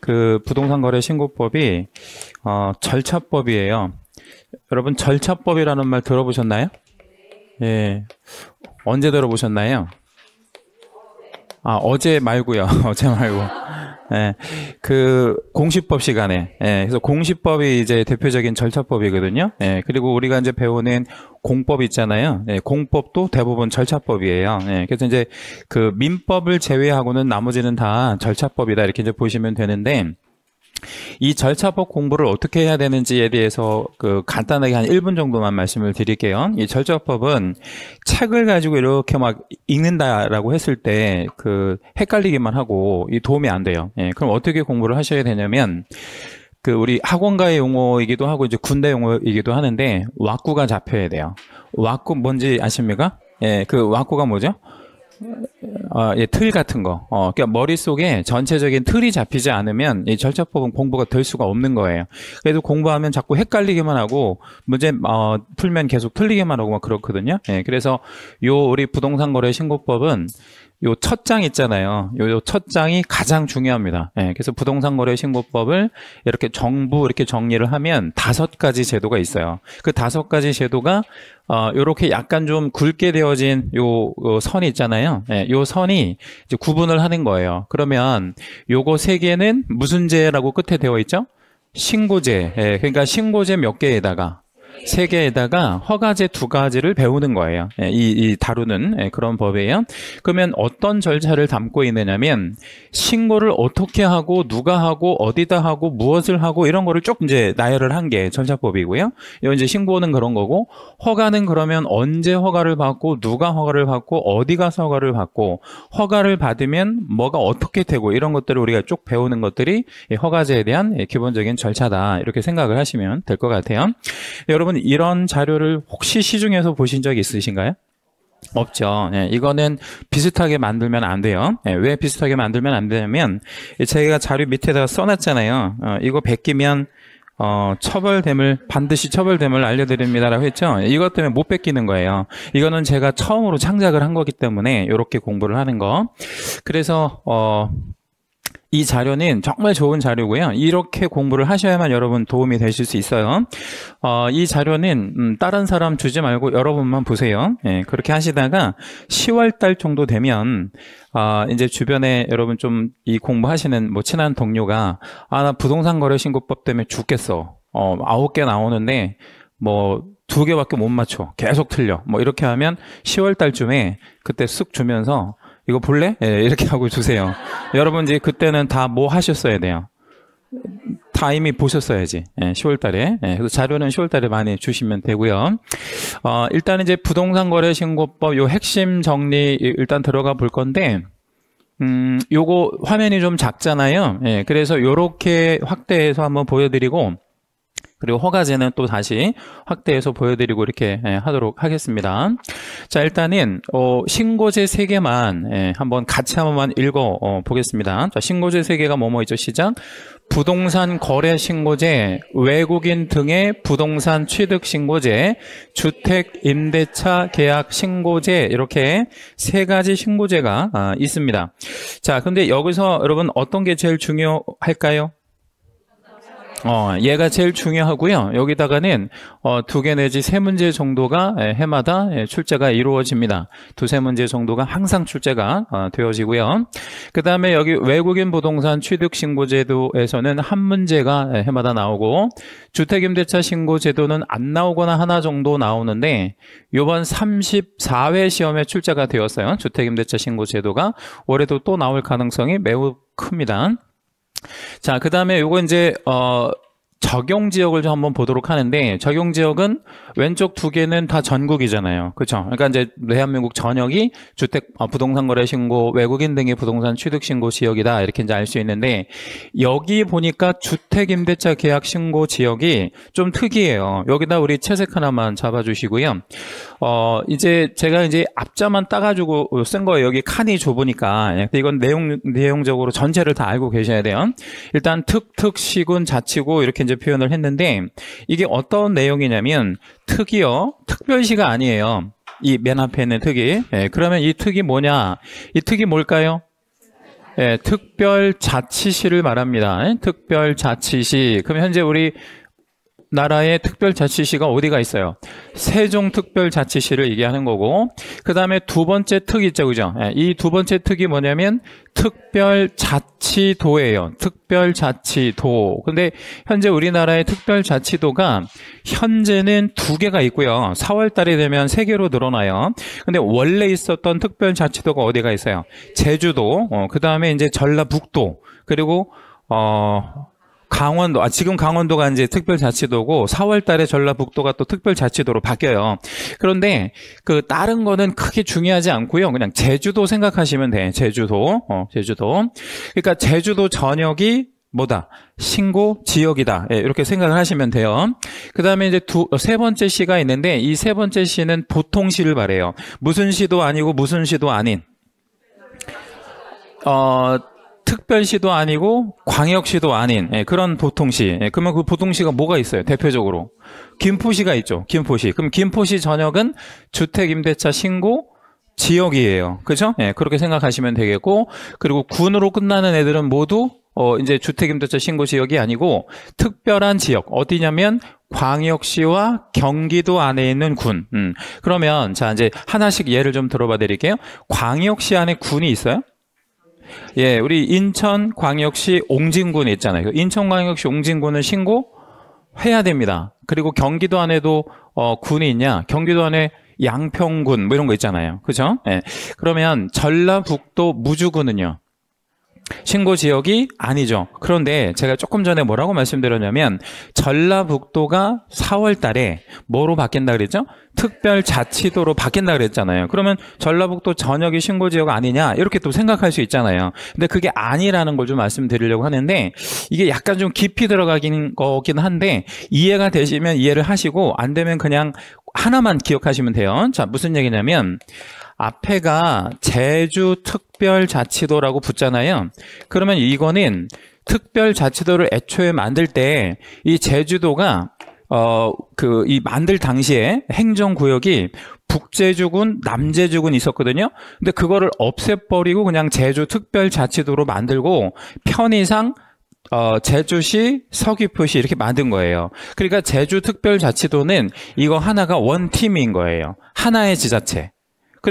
그 부동산 거래 신고법이 어, 절차법이에요. 여러분 절차법이라는 말 들어보셨나요? 예. 언제 들어보셨나요? 아 어제 말고요. 어제 말고. 예. 그 공시법 시간에 예. 그래서 공시법이 이제 대표적인 절차법이거든요. 예. 그리고 우리가 이제 배우는 공법 있잖아요. 예. 공법도 대부분 절차법이에요. 예. 그래서 이제 그 민법을 제외하고는 나머지는 다 절차법이다 이렇게 이제 보시면 되는데 이 절차법 공부를 어떻게 해야 되는지에 대해서 그 간단하게 한 1분 정도만 말씀을 드릴게요. 이 절차법은 책을 가지고 이렇게 막 읽는다라고 했을 때 그 헷갈리기만 하고 이 도움이 안 돼요. 예, 그럼 어떻게 공부를 하셔야 되냐면 그 우리 학원가의 용어이기도 하고 이제 군대 용어이기도 하는데 왁구가 잡혀야 돼요. 왁구 뭔지 아십니까? 예, 그 왁구가 뭐죠? 어, 예, 틀 같은 거. 어, 그러니까 머릿속에 전체적인 틀이 잡히지 않으면 이 절차법은 공부가 될 수가 없는 거예요. 그래도 공부하면 자꾸 헷갈리기만 하고 문제 어, 풀면 계속 틀리기만 하고 막 그렇거든요. 예, 그래서 요 우리 부동산 거래 신고법은 요첫장 있잖아요. 요 첫 장이 가장 중요합니다. 예, 그래서 부동산 거래 신고법을 이렇게 정부 이렇게 정리를 하면 다섯 가지 제도가 있어요. 그 다섯 가지 제도가 어, 요렇게 약간 좀 굵게 되어진 요, 요 선이 있잖아요. 예, 요 선이 이제 구분을 하는 거예요. 그러면 요거 세 개는 무슨 제라고 끝에 되어 있죠? 신고제. 예, 그러니까 신고제 몇 개에다가 세 개에다가 허가제 두 가지를 배우는 거예요. 예, 이, 이 다루는 예, 그런 법이에요. 그러면 어떤 절차를 담고 있느냐면 신고를 어떻게 하고 누가 하고 어디다 하고 무엇을 하고 이런 거를 쭉 이제 나열을 한 게 절차법이고요. 요 이제 신고는 그런 거고 허가는 그러면 언제 허가를 받고 누가 허가를 받고 어디 가서 허가를 받고 허가를 받으면 뭐가 어떻게 되고 이런 것들을 우리가 쭉 배우는 것들이 허가제에 대한 기본적인 절차다 이렇게 생각을 하시면 될 것 같아요. 여러분 여러분 이런 자료를 혹시 시중에서 보신 적 있으신가요? 없죠. 예, 이거는 비슷하게 만들면 안 돼요. 예, 왜 비슷하게 만들면 안 되냐면 제가 자료 밑에다가 써놨잖아요. 어, 이거 베끼면 어, 처벌됨을 반드시 처벌됨을 알려드립니다라고 했죠. 이것 때문에 못 뺏기는 거예요. 이거는 제가 처음으로 창작을 한 거기 때문에 이렇게 공부를 하는 거. 그래서 어, 이 자료는 정말 좋은 자료고요. 이렇게 공부를 하셔야만 여러분 도움이 되실 수 있어요. 어, 이 자료는 음, 다른 사람 주지 말고 여러분만 보세요. 예, 그렇게 하시다가 10월 달 정도 되면 아, 이제 주변에 여러분 좀 이 공부하시는 뭐 친한 동료가 아, 나 부동산 거래 신고법 때문에 죽겠어. 어, 아홉 개 나오는데 뭐 두 개밖에 못 맞춰. 계속 틀려. 뭐 이렇게 하면 10월 달쯤에 그때 쓱 주면서 이거 볼래? 예, 이렇게 하고 주세요. 여러분 이제 그때는 다 뭐 하셨어야 돼요. 다 이미 보셨어야지. 예, 10월 달에. 예, 그래서 자료는 10월 달에 많이 주시면 되고요. 어, 일단 이제 부동산 거래 신고법 요 핵심 정리 일단 들어가 볼 건데 음, 요거 화면이 좀 작잖아요. 예, 그래서 요렇게 확대해서 한번 보여드리고 그리고 허가제는 또 다시 확대해서 보여드리고 이렇게 예, 하도록 하겠습니다. 자 일단은 어, 신고제 3개만 예, 한번 같이 한번 읽어 어, 보겠습니다. 자 신고제 3개가 뭐뭐 있죠? 시작 부동산 거래 신고제, 외국인 등의 부동산 취득 신고제, 주택 임대차 계약 신고제 이렇게 세 가지 신고제가 아, 있습니다. 자 근데 여기서 여러분 어떤 게 제일 중요할까요? 어, 얘가 제일 중요하고요. 여기다가는 어, 두 개 내지 세 문제 정도가 예, 해마다 예, 출제가 이루어집니다. 두세 문제 정도가 항상 출제가 어, 되어지고요. 그 다음에 여기 외국인 부동산 취득신고제도에서는 한 문제가 예, 해마다 나오고 주택임대차 신고제도는 안 나오거나 하나 정도 나오는데 요번 34회 시험에 출제가 되었어요. 주택임대차 신고제도가 올해도 또 나올 가능성이 매우 큽니다. 자, 그 다음에 요거 이제, 어, 적용 지역을 좀 한번 보도록 하는데 적용 지역은 왼쪽 두 개는 다 전국이잖아요. 그렇죠? 그러니까 이제 대한민국 전역이 주택 어, 부동산 거래 신고 외국인 등의 부동산 취득 신고 지역이다. 이렇게 이제 알 수 있는데 여기 보니까 주택 임대차 계약 신고 지역이 좀 특이해요. 여기다 우리 채색 하나만 잡아 주시고요. 어, 이제 제가 이제 앞자만 따 가지고 쓴 거예요. 여기 칸이 좁으니까. 예, 근데 이건 내용 내용적으로 전체를 다 알고 계셔야 돼요. 일단 특특 시군 자치구 이렇게 이제 표현을 했는데 이게 어떤 내용이냐면 특이요 특별시가 아니에요 이 맨 앞에 있는 특이 예, 그러면 이 특이 뭐냐 이 특이 뭘까요 예, 특별자치시를 말합니다 예, 특별자치시 그럼 현재 우리 나라의 특별자치시가 어디가 있어요? 세종특별자치시를 얘기하는 거고 그 다음에 두 번째 특 있죠 그죠? 예, 이두 번째 특이 뭐냐면 특별자치도예요 특별자치도 근데 현재 우리나라의 특별자치도가 현재는 두 개가 있고요 4월 달이 되면 세 개로 늘어나요 근데 원래 있었던 특별자치도가 어디가 있어요? 제주도 어, 그 다음에 이제 전라북도 그리고 어 강원도, 아, 지금 강원도가 이제 특별자치도고 4월 달에 전라북도가 또 특별자치도로 바뀌어요. 그런데 그 다른 거는 크게 중요하지 않고요. 그냥 제주도 생각하시면 돼. 제주도. 어, 제주도. 그러니까 제주도 전역이 뭐다 신고 지역이다 예, 이렇게 생각을 하시면 돼요 그 다음에 이제 두, 세 번째 시가 있는데 이 세 번째 시는 보통 시를 말해요 무슨 시도 아니고 무슨 시도 아닌 어 특별시도 아니고 광역시도 아닌 예, 그런 보통시. 예, 그러면 그 보통시가 뭐가 있어요? 대표적으로 김포시가 있죠. 김포시. 그럼 김포시 전역은 주택 임대차 신고 지역이에요. 그죠? 렇 예, 그렇게 생각하시면 되겠고 그리고 군으로 끝나는 애들은 모두 어, 이제 주택임대차 신고 지역이 아니고 특별한 지역 어디냐면 광역시와 경기도 안에 있는 군. 음. 그러면 자 이제 하나씩 예를 좀 들어봐 드릴게요. 광역시 안에 군이 있어요? 예, 우리 인천광역시 옹진군 있잖아요. 그 인천광역시 옹진군을 신고해야 됩니다. 그리고 경기도 안에도 어, 군이 있냐? 경기도 안에 양평군 뭐 이런 거 있잖아요. 그죠? 예. 그러면 전라북도 무주군은요. 신고 지역이 아니죠. 그런데 제가 조금 전에 뭐라고 말씀드렸냐면 전라북도가 4월 달에 뭐로 바뀐다 그랬죠? 특별자치도로 바뀐다 그랬잖아요. 그러면 전라북도 전역이 신고 지역 아니냐 이렇게 또 생각할 수 있잖아요. 근데 그게 아니라는 걸 좀 말씀드리려고 하는데 이게 약간 좀 깊이 들어가긴 거긴 한데 이해가 되시면 이해를 하시고 안 되면 그냥 하나만 기억하시면 돼요. 자, 무슨 얘기냐면 앞에가 제주특별자치도라고 붙잖아요. 그러면 이거는 특별자치도를 애초에 만들 때 이 제주도가 어 그 이 만들 당시에 행정구역이 북제주군, 남제주군 있었거든요. 근데 그거를 없애버리고 그냥 제주특별자치도로 만들고 편의상 어, 제주시, 서귀포시 이렇게 만든 거예요. 그러니까 제주특별자치도는 이거 하나가 원팀인 거예요. 하나의 지자체.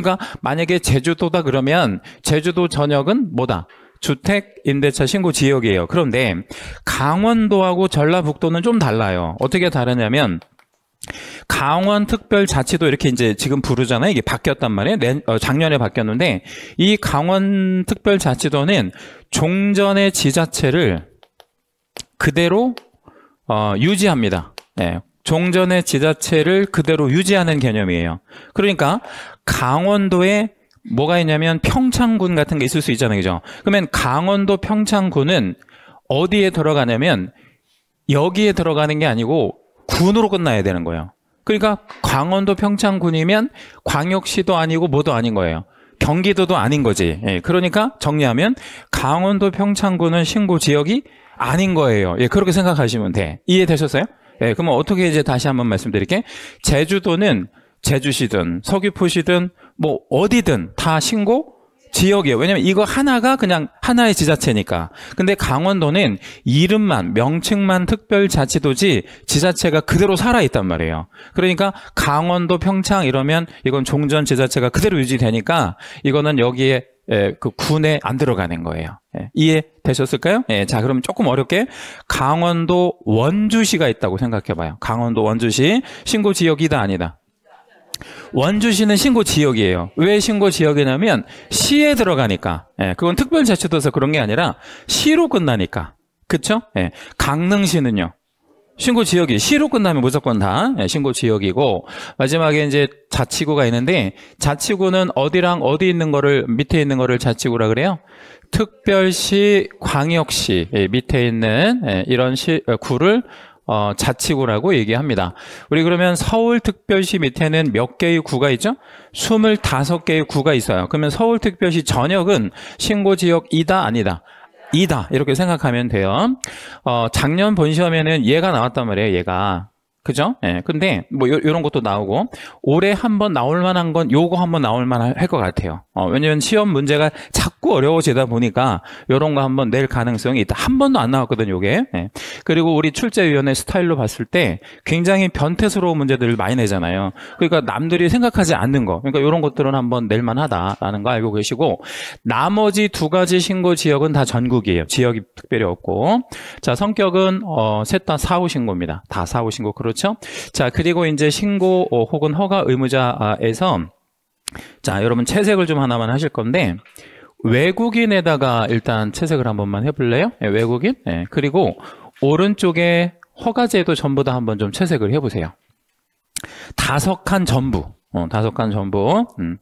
그러니까 만약에 제주도다 그러면 제주도 전역은 뭐다? 주택 임대차 신고 지역이에요. 그런데 강원도하고 전라북도는 좀 달라요. 어떻게 다르냐면 강원특별자치도 이렇게 이제 지금 부르잖아요. 이게 바뀌었단 말이에요. 어, 작년에 바뀌었는데 이 강원특별자치도는 종전의 지자체를 그대로 어, 유지합니다. 예. 종전의 지자체를 그대로 유지하는 개념이에요. 그러니까 강원도에 뭐가 있냐면 평창군 같은 게 있을 수 있잖아요. 그죠? 그러면 강원도 평창군은 어디에 들어가냐면 여기에 들어가는 게 아니고 군으로 끝나야 되는 거예요. 그러니까 강원도 평창군이면 광역시도 아니고 뭐도 아닌 거예요. 경기도도 아닌 거지. 예, 그러니까 정리하면 강원도 평창군은 신고 지역이 아닌 거예요. 예, 그렇게 생각하시면 돼. 이해되셨어요? 예, 그러면 어떻게 이제 다시 한번 말씀드릴게. 요 제주도는 제주시든 서귀포시든 뭐 어디든 다 신고 지역이에요. 왜냐면 이거 하나가 그냥 하나의 지자체니까. 근데 강원도는 이름만, 명칭만 특별자치도지 지자체가 그대로 살아있단 말이에요. 그러니까 강원도 평창 이러면 이건 종전 지자체가 그대로 유지되니까 이거는 여기에 예, 그 군에 안 들어가는 거예요. 이해되셨을까요? 예, 자, 그럼 조금 어렵게 강원도 원주시가 있다고 생각해봐요. 강원도 원주시 신고 지역이다 아니다. 원주시는 신고 지역이에요. 왜 신고 지역이냐면 시에 들어가니까. 예, 그건 특별자치도서 그런 게 아니라 시로 끝나니까. 그쵸? 예, 강릉시는요. 신고 지역이 시로 끝나면 무조건 다 예, 신고 지역이고 마지막에 이제 자치구가 있는데 자치구는 어디랑 어디 있는 거를 밑에 있는 거를 자치구라 그래요. 특별시, 광역시 예, 밑에 있는 예, 이런 시, 어, 구를 어, 자치구라고 얘기합니다. 우리 그러면 서울특별시 밑에는 몇 개의 구가 있죠? 25개의 구가 있어요. 그러면 서울특별시 전역은 신고지역이다 아니다? 2다 이렇게 생각하면 돼요 어, 작년 본 시험에는 얘가 나왔단 말이에요 얘가 그죠? 예. 근데 뭐이런 것도 나오고 올해 한 번 나올 만한 건 요거 한번 나올 만할 것 같아요. 어, 왜냐면 시험 문제가 자꾸 어려워지다 보니까 요런 거 한번 낼 가능성이 있다. 한 번도 안 나왔거든요, 요게. 예. 그리고 우리 출제위원회 스타일로 봤을 때 굉장히 변태스러운 문제들을 많이 내잖아요. 그러니까 남들이 생각하지 않는 거. 그러니까 요런 것들은 한번 낼 만하다라는 거 알고 계시고 나머지 두 가지 신고 지역은 다 전국이에요. 지역이 특별히 없고. 자, 성격은 어, 셋 다 사후 신고입니다. 다 사후 신고. 그러 그렇죠? 자, 그리고 이제 신고 어, 혹은 허가 의무자에서 자, 여러분 채색을 좀 하나만 하실 건데 외국인에다가 일단 채색을 한 번만 해볼래요? 네, 외국인. 네, 그리고 오른쪽에 허가제도 전부 다 한번 좀 채색을 해보세요. 다섯 칸 전부. 어, 다섯 칸 전부. 음.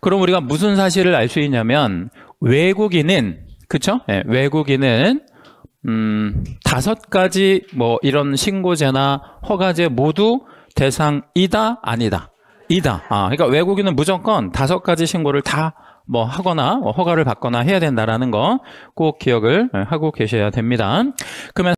그럼 우리가 무슨 사실을 알 수 있냐면 외국인은 그쵸? 네, 외국인은 음, 다섯 가지 뭐 이런 신고제나 허가제 모두 대상이다 아니다 이다. 아, 그러니까 외국인은 무조건 다섯 가지 신고를 다 뭐 하거나 뭐 허가를 받거나 해야 된다라는 거 꼭 기억을 예, 하고 계셔야 됩니다. 그러면